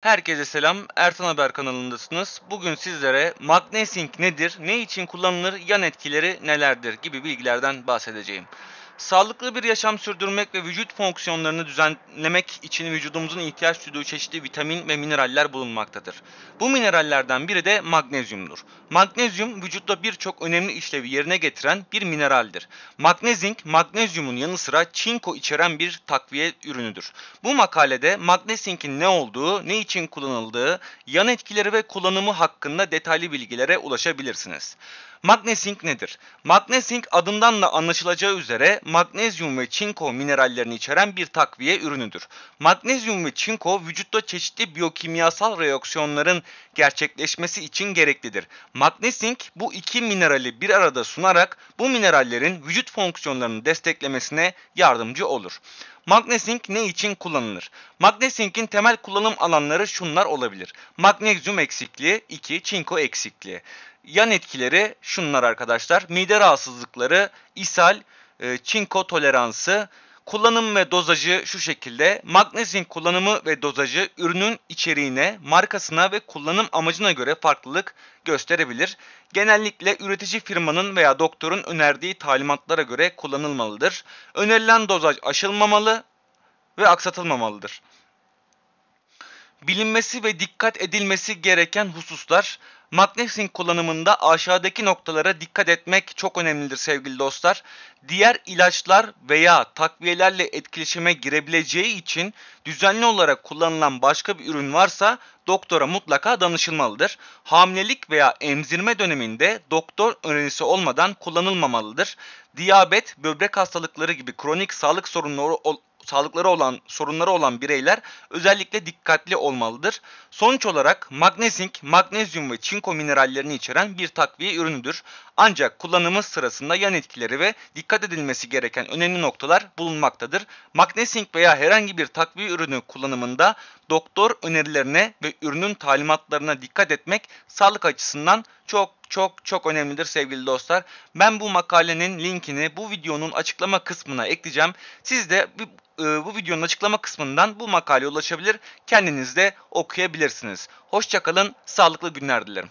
Herkese selam, Ertan Haber kanalındasınız. Bugün sizlere magnesing nedir, ne için kullanılır, yan etkileri nelerdir gibi bilgilerden bahsedeceğim. Sağlıklı bir yaşam sürdürmek ve vücut fonksiyonlarını düzenlemek için vücudumuzun ihtiyaç duyduğu çeşitli vitamin ve mineraller bulunmaktadır. Bu minerallerden biri de magnezyumdur. Magnezyum vücutta birçok önemli işlevi yerine getiren bir mineraldir. Magnezink, magnezyumun yanı sıra çinko içeren bir takviye ürünüdür. Bu makalede magnezinkin ne olduğu, ne için kullanıldığı, yan etkileri ve kullanımı hakkında detaylı bilgilere ulaşabilirsiniz. Magnesink nedir? Magnesink adından da anlaşılacağı üzere magnezyum ve çinko minerallerini içeren bir takviye ürünüdür. Magnezyum ve çinko vücutta çeşitli biyokimyasal reaksiyonların gerçekleşmesi için gereklidir. Magnesink bu iki minerali bir arada sunarak bu minerallerin vücut fonksiyonlarını desteklemesine yardımcı olur. Magnesink ne için kullanılır? Magnesink'in temel kullanım alanları şunlar olabilir. Magnezyum eksikliği, 2 çinko eksikliği. Yan etkileri şunlar arkadaşlar. Mide rahatsızlıkları, ishal, e, çinko toleransı, kullanım ve dozajı şu şekilde. Magnezyum kullanımı ve dozajı ürünün içeriğine, markasına ve kullanım amacına göre farklılık gösterebilir. Genellikle üretici firmanın veya doktorun önerdiği talimatlara göre kullanılmalıdır. Önerilen dozaj aşılmamalı ve aksatılmamalıdır bilinmesi ve dikkat edilmesi gereken hususlar. Magnezyum kullanımında aşağıdaki noktalara dikkat etmek çok önemlidir sevgili dostlar. Diğer ilaçlar veya takviyelerle etkileşime girebileceği için düzenli olarak kullanılan başka bir ürün varsa doktora mutlaka danışılmalıdır. Hamilelik veya emzirme döneminde doktor önerisi olmadan kullanılmamalıdır. Diyabet, böbrek hastalıkları gibi kronik sağlık sorunları sağlıkları olan, sorunları olan bireyler özellikle dikkatli olmalıdır. Sonuç olarak magnezink, magnezyum ve çinko minerallerini içeren bir takviye ürünüdür. Ancak kullanımı sırasında yan etkileri ve dikkat edilmesi gereken önemli noktalar bulunmaktadır. Magnezink veya herhangi bir takviye ürünü kullanımında doktor önerilerine ve ürünün talimatlarına dikkat etmek sağlık açısından çok çok çok önemlidir sevgili dostlar. Ben bu makalenin linkini bu videonun açıklama kısmına ekleyeceğim. Siz de bu e, videonun açıklama kısmından bu makaleye ulaşabilir, kendiniz de okuyabilirsiniz. Hoşçakalın, sağlıklı günler dilerim.